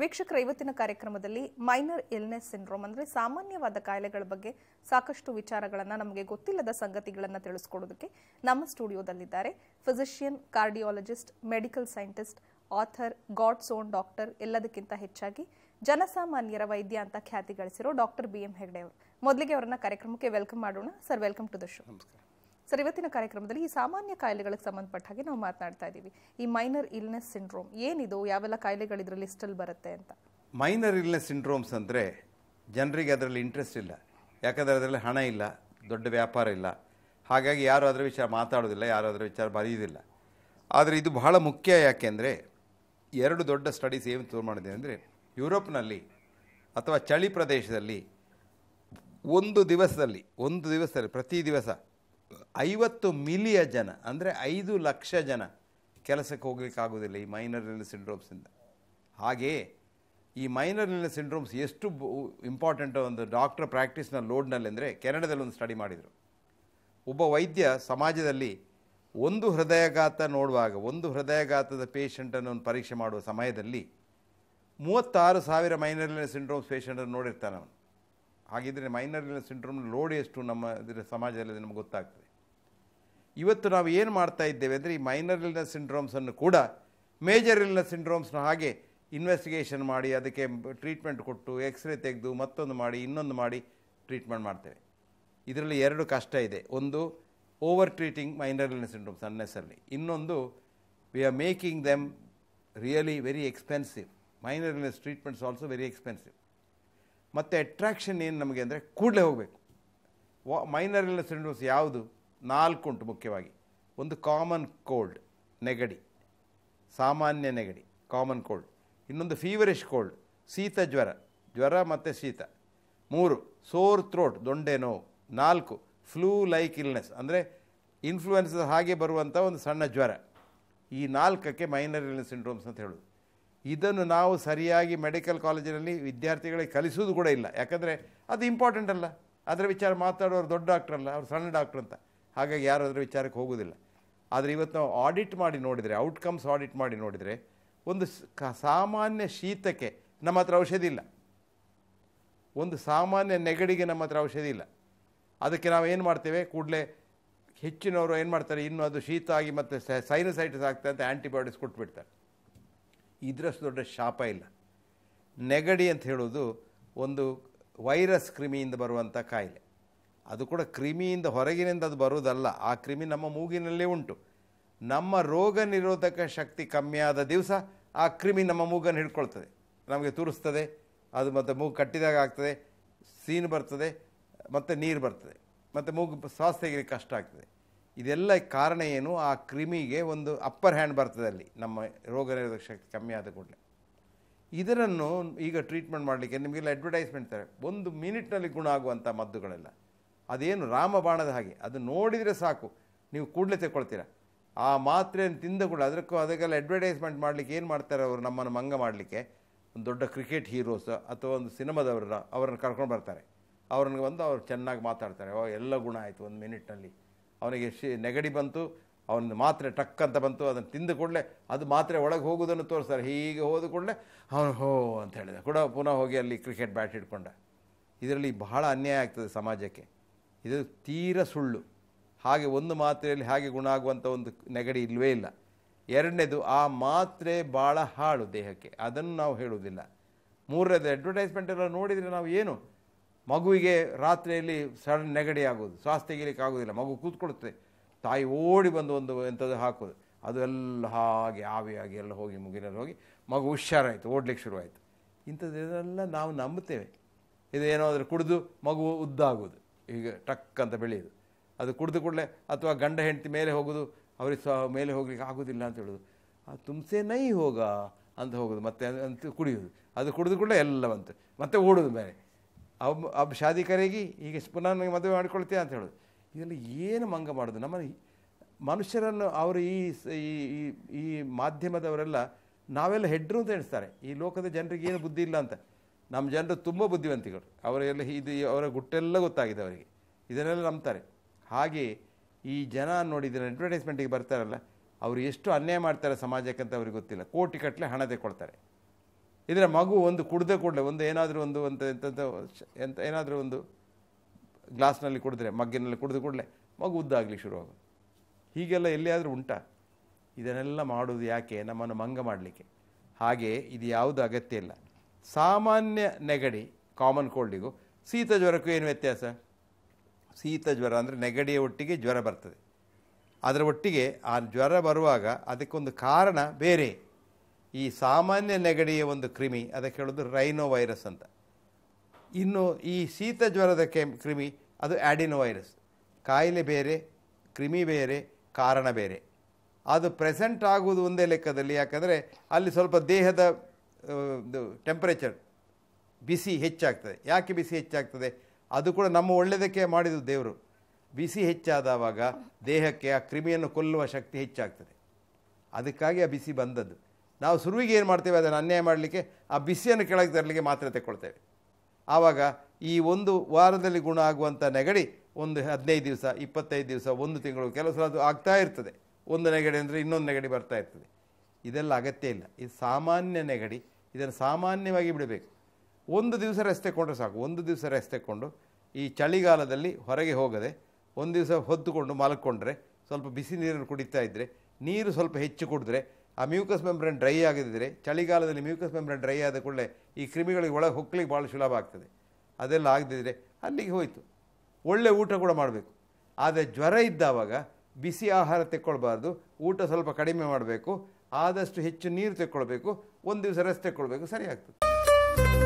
ವೀಕ್ಷಕರ ಇವತ್ತಿನ ಕಾರ್ಯಕ್ರಮದಲ್ಲಿ ಮೈನರ್ ಇಲ್ನೆಸ್ ಸಿಂಡ್ರೋಮ್ ಅಂದರೆ ಸಾಮಾನ್ಯವಾದ ಕಾಯಿಲೆಗಳ ಬಗ್ಗೆ ಸಾಕಷ್ಟು ವಿಚಾರಗಳನ್ನು ನಮಗೆ ಗೊತ್ತಿಲ್ಲದ ಸಂಗತಿಗಳನ್ನು ತಿಳಿಸ್ಕೊಡೋದಕ್ಕೆ ನಮ್ಮ ಸ್ಟುಡಿಯೋದಲ್ಲಿದ್ದಾರೆ physician cardiologist medical scientist author God son doctor ಎಲ್ಲದಕ್ಕಿಂತ ಹೆಚ್ಚಾಗಿ ಜನಸಾಮಾನ್ಯರ ವೈದ್ಯ ಅಂತ ಖ್ಯಾತಿ ಗಳಿಸಿರೋ ಡಾಕ್ಟರ್ ಬಿ ಎಂ ಹೆಗ್ಡೆ ಅವರು ಮೊದಲಿಗೆ ಅವರನ್ನ ಕಾರ್ಯಕ್ರಮಕ್ಕೆ ವೆಲ್ಕಮ್ ಮಾಡೋಣ sir welcome to the show ನಮಸ್ಕಾರ ಸರ್ ಇವತ್ತಿನ ಕಾರ್ಯಕ್ರಮದಲ್ಲಿ ಈ ಸಾಮಾನ್ಯ ಕಾಯಿಲೆಗಳಿಗೆ ಸಂಬಂಧಪಟ್ಟ ಹಾಗೆ ನಾವು ಮಾತನಾಡ್ತಾ ಇದ್ದೀವಿ ಈ ಮೈನರ್ ಇಲ್ನೆಸ್ ಸಿಂಡ್ರೋಮ್ ಏನಿದು ಯಾವೆಲ್ಲ ಕಾಯಿಲೆಗಳು ಇದರ ಲಿಸ್ಟಲ್ಲಿ ಬರುತ್ತೆ ಅಂತ ಮೈನರ್ ಇಲ್ನೆಸ್ ಸಿಂಡ್ರೋಮ್ಸ್ ಅಂದರೆ ಜನರಿಗೆ ಅದರಲ್ಲಿ ಇಂಟ್ರೆಸ್ಟ್ ಇಲ್ಲ ಯಾಕಂದರೆ ಅದರಲ್ಲಿ ಹಣ ಇಲ್ಲ ದೊಡ್ಡ ವ್ಯಾಪಾರ ಇಲ್ಲ ಹಾಗಾಗಿ ಯಾರು ಅದರ ವಿಚಾರ ಮಾತಾಡೋದಿಲ್ಲ ಯಾರು ಅದರ ವಿಚಾರ ಬರೆಯೋದಿಲ್ಲ ಆದರೆ ಇದು ಬಹಳ ಮುಖ್ಯ ಯಾಕೆಂದರೆ ಎರಡು ದೊಡ್ಡ ಸ್ಟಡೀಸ್ ಏನು ತೋರು ಮಾಡಿದೆ ಅಂದರೆ ಯುರೋಪ್ನಲ್ಲಿ ಅಥವಾ ಚಳಿ ಪ್ರದೇಶದಲ್ಲಿ ಒಂದು ದಿವಸದಲ್ಲಿ ಒಂದು ದಿವಸದಲ್ಲಿ ಪ್ರತಿ ದಿವಸ ಐವತ್ತು ಮಿಲಿಯ ಜನ ಅಂದರೆ ಐದು ಲಕ್ಷ ಜನ ಕೆಲಸಕ್ಕೆ ಹೋಗ್ಲಿಕ್ಕಾಗುವುದಿಲ್ಲ ಈ ಮೈನರ್ ಇಲ್ನೆಸ್ ಸಿಂಡ್ರೋಮ್ಸಿಂದ ಹಾಗೆಯೇ ಈ ಮೈನರ್ ಇಲ್ನೆಸ್ ಸಿಂಡ್ರೋಮ್ಸ್ ಎಷ್ಟು ಇಂಪಾರ್ಟೆಂಟ್ ಒಂದು ಡಾಕ್ಟ್ರ್ ಪ್ರಾಕ್ಟೀಸ್ನ ಲೋಡ್ನಲ್ಲಿ ಅಂದರೆ ಕೆನಡಾದಲ್ಲಿ ಒಂದು ಸ್ಟಡಿ ಮಾಡಿದರು ಒಬ್ಬ ವೈದ್ಯ ಸಮಾಜದಲ್ಲಿ ಒಂದು ಹೃದಯಘಾತ ನೋಡುವಾಗ ಒಂದು ಹೃದಯಘಾತದ ಪೇಷಂಟನ್ನು ಒಂದು ಪರೀಕ್ಷೆ ಮಾಡುವ ಸಮಯದಲ್ಲಿ ಮೂವತ್ತಾರು ಸಾವಿರ ಮೈನರ್ ಸಿಂಡ್ರೋಮ್ಸ್ ಪೇಷಂಟನ್ನು ನೋಡಿರ್ತಾನೆ ಅವನು ಹಾಗಿದ್ದರೆ ಮೈನರ್ ಸಿಂಡ್ರೋಮ್ ಲೋಡ್ ಎಷ್ಟು ನಮ್ಮ ಇದರ ಸಮಾಜದಲ್ಲಿ ನಮ್ಗೆ ಗೊತ್ತಾಗ್ತದೆ ಇವತ್ತು ನಾವು ಏನು ಮಾಡ್ತಾ ಇದ್ದೇವೆ ಅಂದರೆ ಈ ಮೈನರ್ ಇಲ್ನೆಸ್ ಸಿಂಡ್ರೋಮ್ಸನ್ನು ಕೂಡ ಮೇಜರ್ ಇಲ್ನೆಸ್ ಸಿಂಡ್ರೋಮ್ಸ್ನ ಹಾಗೆ ಇನ್ವೆಸ್ಟಿಗೇಷನ್ ಮಾಡಿ ಅದಕ್ಕೆ ಟ್ರೀಟ್ಮೆಂಟ್ ಕೊಟ್ಟು ಎಕ್ಸ್ರೇ ತೆಗೆದು ಮತ್ತೊಂದು ಮಾಡಿ ಇನ್ನೊಂದು ಮಾಡಿ ಟ್ರೀಟ್ಮೆಂಟ್ ಮಾಡ್ತೇವೆ ಇದರಲ್ಲಿ ಎರಡು ಕಷ್ಟ ಇದೆ ಒಂದು over treating minor illness syndromes ಅನ್ನೆಸಲ್ಲಿ ಇನ್ನೊಂದು we are making them really very expensive minor illness treatments also very expensive ಮತ್ತು ಅಟ್ರ್ಯಾಕ್ಷನ್ ಏನು ನಮಗೆ ಅಂದರೆ ಕೂಡಲೇ ಹೋಗಬೇಕು ವಾ ಮೈನರ್ ಇಲ್ಲ ಸಿಂಡ್ರೋಮ್ಸ್ ಯಾವುದು ನಾಲ್ಕು ಉಂಟು ಮುಖ್ಯವಾಗಿ ಒಂದು ಕಾಮನ್ ಕೋಲ್ಡ್ ನೆಗಡಿ ಸಾಮಾನ್ಯ ನೆಗಡಿ ಕಾಮನ್ ಕೋಲ್ಡ್ ಇನ್ನೊಂದು ಫೀವರಿಶ್ ಕೋಲ್ಡ್ ಶೀತ ಜ್ವರ ಜ್ವರ ಮತ್ತು ಶೀತ ಮೂರು ಸೋರ್ ಥ್ರೋಟ್ ದೊಂಡೆ ನೋವು ನಾಲ್ಕು ಫ್ಲೂ ಲೈಕ್ ಇಲ್ನೆಸ್ ಅಂದರೆ ಇನ್ಫ್ಲೂಯೆನ್ಸ್ ಹಾಗೆ ಬರುವಂಥ ಒಂದು ಸಣ್ಣ ಜ್ವರ ಈ ನಾಲ್ಕಕ್ಕೆ ಮೈನರ್ ಇಲ್ನೆಸ್ ಸಿಂಡ್ರೋಮ್ಸ್ ಅಂತ ಹೇಳೋದು ಇದನ್ನು ನಾವು ಸರಿಯಾಗಿ ಮೆಡಿಕಲ್ ಕಾಲೇಜಿನಲ್ಲಿ ವಿದ್ಯಾರ್ಥಿಗಳಿಗೆ ಕಲಿಸೋದು ಕೂಡ ಇಲ್ಲ ಯಾಕಂದರೆ ಅದು ಇಂಪಾರ್ಟೆಂಟ್ ಅಲ್ಲ ಅದರ ವಿಚಾರ ಮಾತಾಡೋರು ದೊಡ್ಡ ಡಾಕ್ಟ್ರ್ ಅಲ್ಲ ಅವ್ರು ಸಣ್ಣ ಡಾಕ್ಟ್ರ್ ಅಂತ ಹಾಗಾಗಿ ಯಾರು ಅದರ ವಿಚಾರಕ್ಕೆ ಹೋಗೋದಿಲ್ಲ ಆದರೆ ಇವತ್ತು ನಾವು ಆಡಿಟ್ ಮಾಡಿ ನೋಡಿದರೆ ಔಟ್ಕಮ್ಸ್ ಆಡಿಟ್ ಮಾಡಿ ನೋಡಿದರೆ ಒಂದು ಸಾಮಾನ್ಯ ಶೀತಕ್ಕೆ ನಮ್ಮ ಹತ್ರ ಔಷಧಿ ಇಲ್ಲ ಒಂದು ಸಾಮಾನ್ಯ ನೆಗಡಿಗೆ ನಮ್ಮ ಹತ್ರ ಔಷಧಿ ಇಲ್ಲ ಅದಕ್ಕೆ ನಾವು ಏನು ಮಾಡ್ತೇವೆ ಕೂಡಲೇ ಹೆಚ್ಚಿನವರು ಏನು ಮಾಡ್ತಾರೆ ಇನ್ನು ಅದು ಶೀತ ಆಗಿ ಮತ್ತು ಸೈನಸೈಟಿಸ್ ಆಗ್ತದೆ ಅಂತ ಆ್ಯಂಟಿಬಯೋಟಿಕ್ಸ್ ಕೊಟ್ಬಿಡ್ತಾರೆ ಇದರಷ್ಟು ದೊಡ್ಡ ಶಾಪ ಇಲ್ಲ ನೆಗಡಿ ಅಂತ ಹೇಳೋದು ಒಂದು ವೈರಸ್ ಕ್ರಿಮಿಯಿಂದ ಬರುವಂಥ ಕಾಯಿಲೆ ಅದು ಕೂಡ ಕ್ರಿಮಿಯಿಂದ ಹೊರಗಿನಿಂದ ಅದು ಬರೋದಲ್ಲ ಆ ಕ್ರಿಮಿ ನಮ್ಮ ಮೂಗಿನಲ್ಲೇ ಉಂಟು ನಮ್ಮ ರೋಗ ನಿರೋಧಕ ಶಕ್ತಿ ಕಮ್ಮಿ ಆದ ದಿವಸ ಆ ಕ್ರಿಮಿ ನಮ್ಮ ಮೂಗನ್ನು ಹಿಡ್ಕೊಳ್ತದೆ ನಮಗೆ ತುರಿಸ್ತದೆ ಅದು ಮತ್ತು ಮೂಗು ಕಟ್ಟಿದಾಗ ಆಗ್ತದೆ ಸೀನು ಬರ್ತದೆ ಮತ್ತು ನೀರು ಬರ್ತದೆ ಮತ್ತು ಮೂಗು ಶ್ವಾಸ ಕಷ್ಟ ಆಗ್ತದೆ ಇದೆಲ್ಲ ಕಾರಣ ಏನು ಆ ಕ್ರಿಮಿಗೆ ಒಂದು ಅಪ್ಪರ್ ಹ್ಯಾಂಡ್ ಬರ್ತದೆ ಅಲ್ಲಿ ನಮ್ಮ ರೋಗ ನಿರೋಧಕ ಶಕ್ತಿ ಕಮ್ಮಿ ಆದ ಕೂಡಲೇ ಇದರನ್ನು ಈಗ ಟ್ರೀಟ್ಮೆಂಟ್ ಮಾಡಲಿಕ್ಕೆ ನಿಮಗೆಲ್ಲ ಅಡ್ವರ್ಟೈಸ್ಮೆಂಟ್ ತರ ಒಂದು ಮಿನಿಟ್ನಲ್ಲಿ ಗುಣ ಆಗುವಂಥ ಮದ್ದುಗಳೆಲ್ಲ ಅದೇನು ರಾಮಬಾಣದ ಹಾಗೆ ಅದು ನೋಡಿದರೆ ಸಾಕು ನೀವು ಕೂಡಲೇ ತೆಕ್ಕೊಳ್ತೀರಾ ಆ ಮಾತ್ರೆಯನ್ನು ತಿಂದ ಕೂಡ ಅದಕ್ಕೂ ಅದಕ್ಕೆಲ್ಲ ಅಡ್ವರ್ಟೈಸ್ಮೆಂಟ್ ಮಾಡಲಿಕ್ಕೆ ಏನು ಮಾಡ್ತಾರೆ ಅವರು ನಮ್ಮನ್ನು ಮಂಗ ಮಾಡಲಿಕ್ಕೆ ಒಂದು ದೊಡ್ಡ ಕ್ರಿಕೆಟ್ ಹೀರೋಸ್ ಅಥವಾ ಒಂದು ಸಿನಿಮಾದವ್ರನ್ನ ಅವ್ರನ್ನ ಕರ್ಕೊಂಡು ಬರ್ತಾರೆ ಅವ್ರನ್ನ ಬಂದು ಅವ್ರು ಚೆನ್ನಾಗಿ ಮಾತಾಡ್ತಾರೆ ಓ ಎಲ್ಲ ಗುಣ ಆಯಿತು ಒಂದು ಮಿನಿಟ್ನಲ್ಲಿ ಅವನಿಗೆ ಶಿ ನೆಗಡಿ ಬಂತು ಅವನ ಮಾತ್ರೆ ಟಕ್ ಅಂತ ಬಂತು ಅದನ್ನು ತಿಂದ ಕೂಡಲೇ ಅದು ಮಾತ್ರೆ ಒಳಗೆ ಹೋಗೋದನ್ನು ತೋರಿಸ್ತಾರೆ ಹೀಗೆ ಹೋದ ಕೂಡಲೇ ಅವನು ಹೋ ಅಂತ ಹೇಳಿದ ಕೂಡ ಪುನಃ ಹೋಗಿ ಅಲ್ಲಿ ಕ್ರಿಕೆಟ್ ಬ್ಯಾಟ್ ಹಿಡ್ಕೊಂಡ ಇದರಲ್ಲಿ ಬಹಳ ಅನ್ಯಾಯ ಆಗ್ತದೆ ಸಮಾಜಕ್ಕೆ ಇದು ತೀರ ಸುಳ್ಳು ಹಾಗೆ ಒಂದು ಮಾತ್ರೆಯಲ್ಲಿ ಹಾಗೆ ಗುಣ ಆಗುವಂಥ ಒಂದು ನೆಗಡಿ ಇಲ್ಲವೇ ಇಲ್ಲ ಎರಡನೇದು ಆ ಮಾತ್ರೆ ಭಾಳ ಹಾಳು ದೇಹಕ್ಕೆ ಅದನ್ನು ನಾವು ಹೇಳುವುದಿಲ್ಲ ಮೂರನೇದು ಅಡ್ವರ್ಟೈಸ್ಮೆಂಟ್ ಎಲ್ಲ ನೋಡಿದರೆ ನಾವು ಏನು ಮಗುವಿಗೆ ರಾತ್ರಿಯಲ್ಲಿ ಸಡನ್ ನೆಗಡಿ ಆಗೋದು ಶ್ವಾಸ ತೆಗಿಲಿಕ್ಕೆ ಆಗೋದಿಲ್ಲ ಮಗು ಕೂತ್ಕೊಳ್ತದೆ ತಾಯಿ ಓಡಿ ಬಂದು ಒಂದು ಎಂಥದ್ದು ಹಾಕೋದು ಅದು ಎಲ್ಲ ಹಾಗೆ ಆವಿಯಾಗಿ ಎಲ್ಲ ಹೋಗಿ ಮುಗಿನಲ್ಲಿ ಹೋಗಿ ಮಗು ಹುಷಾರಾಯಿತು ಓಡ್ಲಿಕ್ಕೆ ಶುರುವಾಯಿತು ಇಂಥದ್ದೆಲ್ಲ ನಾವು ನಂಬುತ್ತೇವೆ ಇದು ಏನಾದರೂ ಕುಡಿದು ಮಗು ಉದ್ದಾಗೋದು ಈಗ ಟಕ್ ಅಂತ ಬೆಳೆಯೋದು ಅದು ಕುಡಿದು ಕೂಡಲೇ ಅಥವಾ ಗಂಡ ಹೆಂಡತಿ ಮೇಲೆ ಹೋಗೋದು ಅವ್ರಿಗೆ ಸಹ ಮೇಲೆ ಹೋಗ್ಲಿಕ್ಕೆ ಆಗೋದಿಲ್ಲ ಅಂತ ಹೇಳೋದು ಆ ತುಮ್ಸೆ ನೈ ಹೋಗ ಅಂತ ಹೋಗೋದು ಮತ್ತೆ ಅಂತ ಕುಡಿಯೋದು ಅದು ಕುಡಿದು ಕೂಡಲೇ ಎಲ್ಲ ಬಂತು ಮತ್ತೆ ಓಡೋದು ಮೇಲೆ ಅವ್ ಅಬ್ ಶಾದಿ ಕರೆಗಿ ಈಗ ಪುನಃ ನನಗೆ ಮದುವೆ ಮಾಡಿಕೊಳ್ತೀಯ ಅಂತ ಹೇಳೋದು ಇದೆಲ್ಲ ಏನು ಮಂಗ ಮಾಡೋದು ನಮ್ಮ ಮನುಷ್ಯರನ್ನು ಅವರು ಈ ಈ ಮಾಧ್ಯಮದವರೆಲ್ಲ ನಾವೆಲ್ಲ ಹೆಡ್ರು ಅಂತ ಎಣಿಸ್ತಾರೆ ಈ ಲೋಕದ ಜನರಿಗೆ ಏನು ಬುದ್ಧಿ ಇಲ್ಲ ಅಂತ ನಮ್ಮ ಜನರು ತುಂಬ ಬುದ್ಧಿವಂತಿಗಳು ಅವರೆಲ್ಲ ಇದು ಅವರ ಗುಟ್ಟೆಲ್ಲ ಗೊತ್ತಾಗಿದೆ ಅವರಿಗೆ ಇದನ್ನೆಲ್ಲ ನಂಬ್ತಾರೆ ಹಾಗೆ ಈ ಜನ ನೋಡಿ ಇದನ್ನು ಅಡ್ವರ್ಟೈಸ್ಮೆಂಟಿಗೆ ಬರ್ತಾರಲ್ಲ ಅವರು ಎಷ್ಟು ಅನ್ಯಾಯ ಮಾಡ್ತಾರೆ ಸಮಾಜಕ್ಕೆ ಅಂತ ಅವ್ರಿಗೆ ಗೊತ್ತಿಲ್ಲ ಕೋಟಿ ಕಟ್ಟಲೆ ಹಣ ತೆಕೊಳ್ತಾರೆ ಇದರ ಮಗು ಒಂದು ಕುಡ್ದೇ ಕೂಡಲೇ ಒಂದು ಏನಾದರೂ ಒಂದು ಅಂತ ಎಂತ ಏನಾದರೂ ಒಂದು ಗ್ಲಾಸ್ನಲ್ಲಿ ಕುಡಿದ್ರೆ ಮಗ್ಗಿನಲ್ಲಿ ಕುಡಿದು ಕೂಡಲೇ ಮಗು ಉದ್ದಾಗಲಿ ಶುರುವಾಗೋದು ಹೀಗೆಲ್ಲ ಎಲ್ಲಿಯಾದರೂ ಉಂಟಾ ಇದನ್ನೆಲ್ಲ ಮಾಡೋದು ಯಾಕೆ ನಮ್ಮನ್ನು ಮಂಗ ಮಾಡಲಿಕ್ಕೆ ಹಾಗೆ ಇದು ಯಾವುದು ಅಗತ್ಯ ಇಲ್ಲ ಸಾಮಾನ್ಯ ನೆಗಡಿ ಕಾಮನ್ ಕೋಲ್ಡಿಗೂ ಶೀತ ಜ್ವರಕ್ಕೂ ಏನು ವ್ಯತ್ಯಾಸ ಶೀತ ಜ್ವರ ಅಂದರೆ ನೆಗಡಿಯ ಒಟ್ಟಿಗೆ ಜ್ವರ ಬರ್ತದೆ ಅದರ ಒಟ್ಟಿಗೆ ಆ ಜ್ವರ ಬರುವಾಗ ಅದಕ್ಕೊಂದು ಕಾರಣ ಬೇರೆ ಈ ಸಾಮಾನ್ಯ ನೆಗಡಿಯ ಒಂದು ಕ್ರಿಮಿ ಅದಕ್ಕೆ ಹೇಳೋದು ರೈನೋ ವೈರಸ್ ಅಂತ ಇನ್ನು ಈ ಶೀತ ಜ್ವರದ ಕೆಮ್ ಕ್ರಿಮಿ ಅದು ಆ್ಯಡಿನೋ ವೈರಸ್ ಕಾಯಿಲೆ ಬೇರೆ ಕ್ರಿಮಿ ಬೇರೆ ಕಾರಣ ಬೇರೆ ಅದು ಪ್ರೆಸೆಂಟ್ ಆಗುವುದು ಒಂದೇ ಲೆಕ್ಕದಲ್ಲಿ ಯಾಕಂದರೆ ಅಲ್ಲಿ ಸ್ವಲ್ಪ ದೇಹದ ಟೆಂಪರೇಚರ್ ಬಿಸಿ ಹೆಚ್ಚಾಗ್ತದೆ ಯಾಕೆ ಬಿಸಿ ಹೆಚ್ಚಾಗ್ತದೆ ಅದು ಕೂಡ ನಮ್ಮ ಒಳ್ಳೆಯದಕ್ಕೆ ಮಾಡಿದ್ದು ದೇವರು ಬಿಸಿ ಹೆಚ್ಚಾದವಾಗ ದೇಹಕ್ಕೆ ಆ ಕ್ರಿಮಿಯನ್ನು ಕೊಲ್ಲುವ ಶಕ್ತಿ ಹೆಚ್ಚಾಗ್ತದೆ ಅದಕ್ಕಾಗಿ ಆ ಬಿಸಿ ಬಂದದ್ದು ನಾವು ಸುರುವಿಗೆ ಏನು ಮಾಡ್ತೇವೆ ಅದನ್ನು ಅನ್ಯಾಯ ಮಾಡಲಿಕ್ಕೆ ಆ ಬಿಸಿಯನ್ನು ಕೆಳಗೆ ತರಲಿಕ್ಕೆ ಮಾತ್ರ ತೆಕ್ಕೊಳ್ತೇವೆ ಆವಾಗ ಈ ಒಂದು ವಾರದಲ್ಲಿ ಗುಣ ಆಗುವಂಥ ನೆಗಡಿ ಒಂದು ಹದಿನೈದು ದಿವಸ ಇಪ್ಪತ್ತೈದು ದಿವಸ ಒಂದು ತಿಂಗಳು ಕೆಲವು ಸಲ ಅದು ಆಗ್ತಾ ಇರ್ತದೆ ಒಂದು ನೆಗಡಿ ಅಂದರೆ ಇನ್ನೊಂದು ನೆಗಡಿ ಬರ್ತಾ ಇರ್ತದೆ ಇದೆಲ್ಲ ಅಗತ್ಯ ಇಲ್ಲ ಇದು ಸಾಮಾನ್ಯ ನೆಗಡಿ ಇದನ್ನು ಸಾಮಾನ್ಯವಾಗಿ ಬಿಡಬೇಕು ಒಂದು ದಿವಸ ರೆಸ್ಟ್ ತೆಕ್ಕೊಂಡ್ರೆ ಸಾಕು ಒಂದು ದಿವಸ ರೆಸ್ಟ್ ತೆಕ್ಕೊಂಡು ಈ ಚಳಿಗಾಲದಲ್ಲಿ ಹೊರಗೆ ಹೋಗದೆ ಒಂದು ದಿವಸ ಹೊತ್ತುಕೊಂಡು ಮಲ್ಕೊಂಡ್ರೆ ಸ್ವಲ್ಪ ಬಿಸಿ ನೀರನ್ನು ಕುಡಿತಾ ಇದ್ದರೆ ನೀರು ಸ್ವಲ್ಪ ಹೆಚ್ಚು ಕುಡಿದ್ರೆ ಆ ಮ್ಯೂಕಸ್ ಮೆಂಬ್ರೇನ್ ಡ್ರೈ ಆಗದಿದ್ದರೆ ಚಳಿಗಾಲದಲ್ಲಿ ಮ್ಯೂಕಸ್ ಮೆಂಬ್ರೇನ್ ಡ್ರೈ ಆದ ಕೂಡಲೇ ಈ ಕ್ರಿಮಿಗಳಿಗೆ ಒಳಗೆ ಹೊಕ್ಕಲಿಕ್ಕೆ ಭಾಳ ಸುಲಭ ಆಗ್ತದೆ ಅದೆಲ್ಲ ಆಗದಿದ್ದರೆ ಅಲ್ಲಿಗೆ ಹೋಯಿತು ಒಳ್ಳೆ ಊಟ ಕೂಡ ಮಾಡಬೇಕು ಆದರೆ ಜ್ವರ ಇದ್ದಾವಾಗ ಬಿಸಿ ಆಹಾರ ತೆಕ್ಕೊಳ್ಬಾರ್ದು ಊಟ ಸ್ವಲ್ಪ ಕಡಿಮೆ ಮಾಡಬೇಕು ಆದಷ್ಟು ಹೆಚ್ಚು ನೀರು ತೆಕ್ಕೊಳ್ಬೇಕು ಒಂದು ದಿವಸ ರೆಸ್ಟ್ ತೆಕ್ಕೊಳ್ಬೇಕು ಸರಿ ಆಗ್ತದೆ